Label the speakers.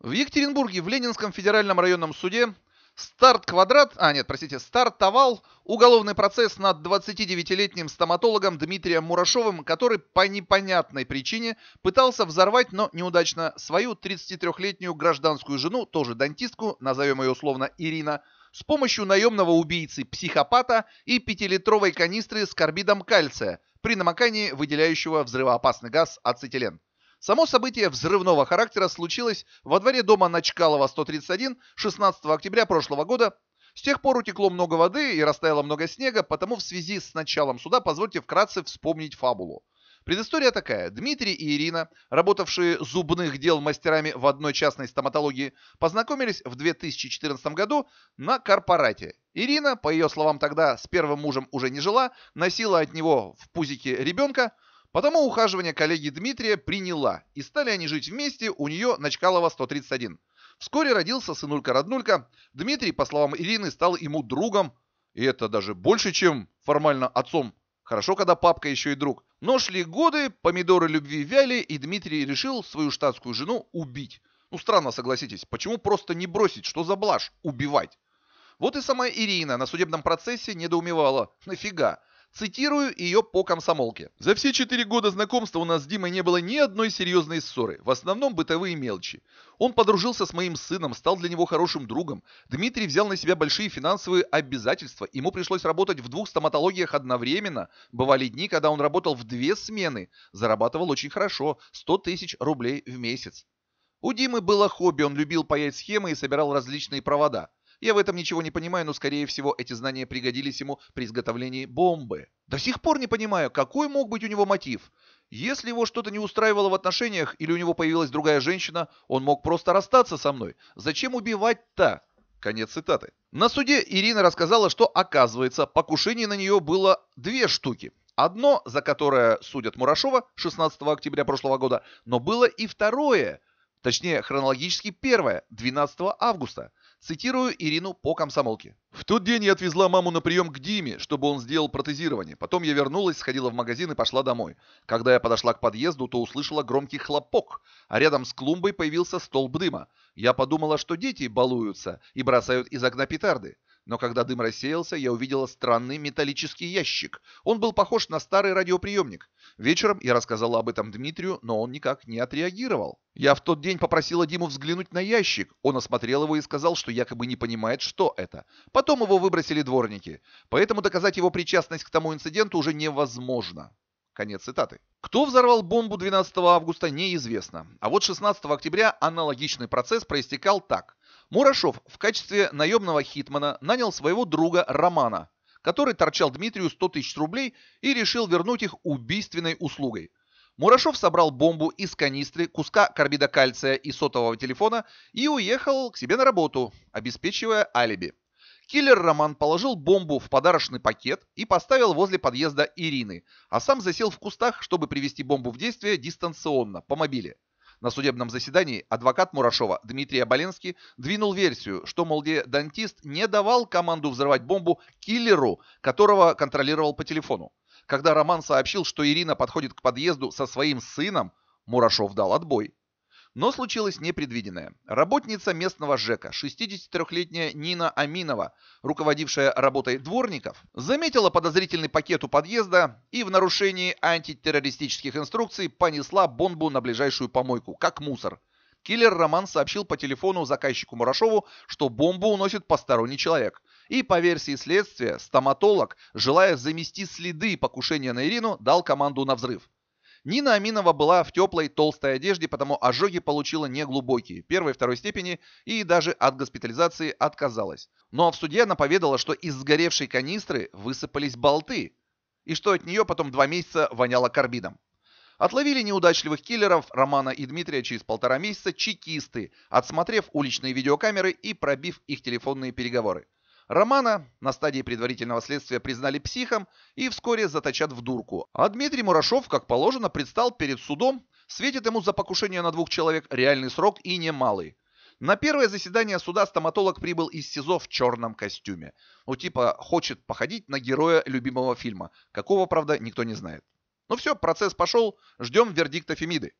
Speaker 1: В Екатеринбурге в Ленинском федеральном районном суде старт квадрат, а нет, простите, стартовал уголовный процесс над 29-летним стоматологом Дмитрием Мурашовым, который по непонятной причине пытался взорвать, но неудачно, свою 33-летнюю гражданскую жену, тоже дантистку, назовем ее условно Ирина, с помощью наемного убийцы-психопата и пятилитровой канистры с карбидом кальция при намокании выделяющего взрывоопасный газ ацетилен. Само событие взрывного характера случилось во дворе дома на Начкалова 131 16 октября прошлого года. С тех пор утекло много воды и растаяло много снега, потому в связи с началом суда позвольте вкратце вспомнить фабулу. Предыстория такая. Дмитрий и Ирина, работавшие зубных дел мастерами в одной частной стоматологии, познакомились в 2014 году на корпорате. Ирина, по ее словам тогда, с первым мужем уже не жила, носила от него в пузике ребенка – Потому ухаживание коллеги Дмитрия приняла, и стали они жить вместе у нее Начкалова 131. Вскоре родился сынулька-роднулька. Дмитрий, по словам Ирины, стал ему другом, и это даже больше, чем формально отцом. Хорошо, когда папка еще и друг. Но шли годы, помидоры любви вяли, и Дмитрий решил свою штатскую жену убить. Ну, странно, согласитесь, почему просто не бросить, что за блажь, убивать? Вот и сама Ирина на судебном процессе недоумевала. Нафига? Цитирую ее по комсомолке. «За все четыре года знакомства у нас с Димой не было ни одной серьезной ссоры, в основном бытовые мелочи. Он подружился с моим сыном, стал для него хорошим другом. Дмитрий взял на себя большие финансовые обязательства. Ему пришлось работать в двух стоматологиях одновременно. Бывали дни, когда он работал в две смены. Зарабатывал очень хорошо – 100 тысяч рублей в месяц. У Димы было хобби, он любил паять схемы и собирал различные провода. Я в этом ничего не понимаю, но, скорее всего, эти знания пригодились ему при изготовлении бомбы. До сих пор не понимаю, какой мог быть у него мотив. Если его что-то не устраивало в отношениях или у него появилась другая женщина, он мог просто расстаться со мной. Зачем убивать-то? Конец цитаты. На суде Ирина рассказала, что, оказывается, покушений на нее было две штуки. Одно, за которое судят Мурашова 16 октября прошлого года, но было и второе, точнее хронологически первое, 12 августа. Цитирую Ирину по комсомолке. «В тот день я отвезла маму на прием к Диме, чтобы он сделал протезирование. Потом я вернулась, сходила в магазин и пошла домой. Когда я подошла к подъезду, то услышала громкий хлопок, а рядом с клумбой появился столб дыма. Я подумала, что дети балуются и бросают из окна петарды. Но когда дым рассеялся, я увидела странный металлический ящик. Он был похож на старый радиоприемник. Вечером я рассказала об этом Дмитрию, но он никак не отреагировал. Я в тот день попросила Диму взглянуть на ящик. Он осмотрел его и сказал, что якобы не понимает, что это. Потом его выбросили дворники. Поэтому доказать его причастность к тому инциденту уже невозможно. Конец цитаты. Кто взорвал бомбу 12 августа, неизвестно. А вот 16 октября аналогичный процесс проистекал так. Мурашов в качестве наемного хитмана нанял своего друга Романа, который торчал Дмитрию 100 тысяч рублей и решил вернуть их убийственной услугой. Мурашов собрал бомбу из канистры, куска карбида кальция и сотового телефона и уехал к себе на работу, обеспечивая алиби. Киллер Роман положил бомбу в подарочный пакет и поставил возле подъезда Ирины, а сам засел в кустах, чтобы привести бомбу в действие дистанционно, по мобиле. На судебном заседании адвокат Мурашова Дмитрий Оболенский двинул версию, что, молде дантист не давал команду взорвать бомбу киллеру, которого контролировал по телефону. Когда Роман сообщил, что Ирина подходит к подъезду со своим сыном, Мурашов дал отбой. Но случилось непредвиденное. Работница местного ЖЭКа, 63-летняя Нина Аминова, руководившая работой дворников, заметила подозрительный пакет у подъезда и в нарушении антитеррористических инструкций понесла бомбу на ближайшую помойку, как мусор. Киллер Роман сообщил по телефону заказчику Мурашову, что бомбу уносит посторонний человек. И по версии следствия, стоматолог, желая замести следы покушения на Ирину, дал команду на взрыв. Нина Аминова была в теплой толстой одежде, потому ожоги получила неглубокие, первой и второй степени, и даже от госпитализации отказалась. Но в суде она поведала, что из сгоревшей канистры высыпались болты, и что от нее потом два месяца воняло карбидом. Отловили неудачливых киллеров Романа и Дмитрия через полтора месяца чекисты, отсмотрев уличные видеокамеры и пробив их телефонные переговоры. Романа на стадии предварительного следствия признали психом и вскоре заточат в дурку. А Дмитрий Мурашов, как положено, предстал перед судом, светит ему за покушение на двух человек реальный срок и немалый. На первое заседание суда стоматолог прибыл из СИЗО в черном костюме. Ну типа хочет походить на героя любимого фильма, какого, правда, никто не знает. Ну все, процесс пошел, ждем вердикта Фемиды.